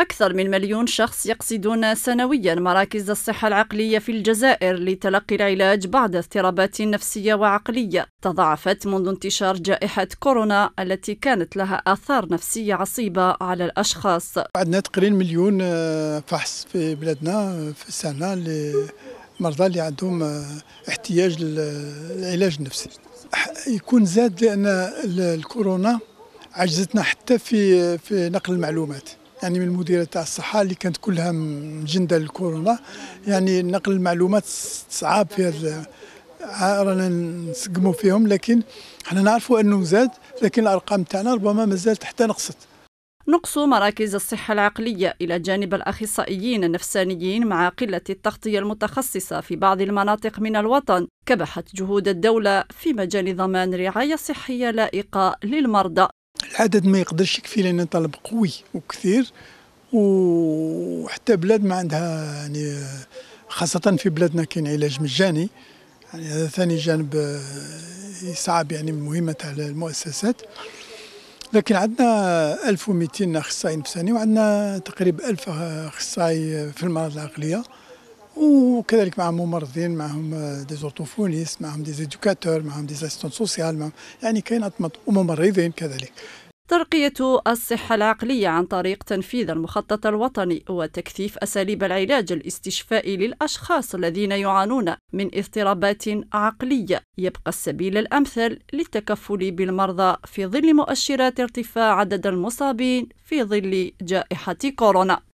أكثر من مليون شخص يقصدون سنويا مراكز الصحة العقلية في الجزائر لتلقي العلاج بعد اضطرابات نفسية وعقلية تضاعفت منذ انتشار جائحة كورونا التي كانت لها آثار نفسية عصيبة على الأشخاص عندنا تقريبا مليون آه، فحص في بلادنا في السنة لمرضى اللي عندهم آه، احتياج للعلاج النفسي يكون زاد لأن الكورونا عجزتنا حتى في آه، في نقل المعلومات يعني من المديرة تاع الصحة اللي كانت كلها مجندة للكورونا يعني نقل المعلومات صعاب في هذا رانا نسقموا فيهم لكن حنا نعرفوا انه زاد لكن الارقام تاعنا ربما مازالت حتى نقصت نقص مراكز الصحة العقلية إلى جانب الأخصائيين النفسانيين مع قلة التغطية المتخصصة في بعض المناطق من الوطن كبحت جهود الدولة في مجال ضمان رعاية صحية لائقة للمرضى العدد ما يقدرش يكفي لان طلب قوي وكثير وحتى بلاد ما عندها يعني خاصة في بلادنا كاين علاج مجاني يعني هذا ثاني جانب آه، يصعب يعني مهمة المؤسسات لكن عندنا 1200 اخصائي نفساني وعندنا تقريبا 1000 اخصائي في المرض العقليه وكذلك معهم ممرضين معهم دي آه، زورتوفونيست معهم دي زيدوكاتور معهم دي سوسيال معهم يعني كاين ممرضين كذلك ترقية الصحة العقلية عن طريق تنفيذ المخطط الوطني وتكثيف أساليب العلاج الاستشفائي للأشخاص الذين يعانون من اضطرابات عقلية يبقى السبيل الأمثل للتكفل بالمرضى في ظل مؤشرات ارتفاع عدد المصابين في ظل جائحة كورونا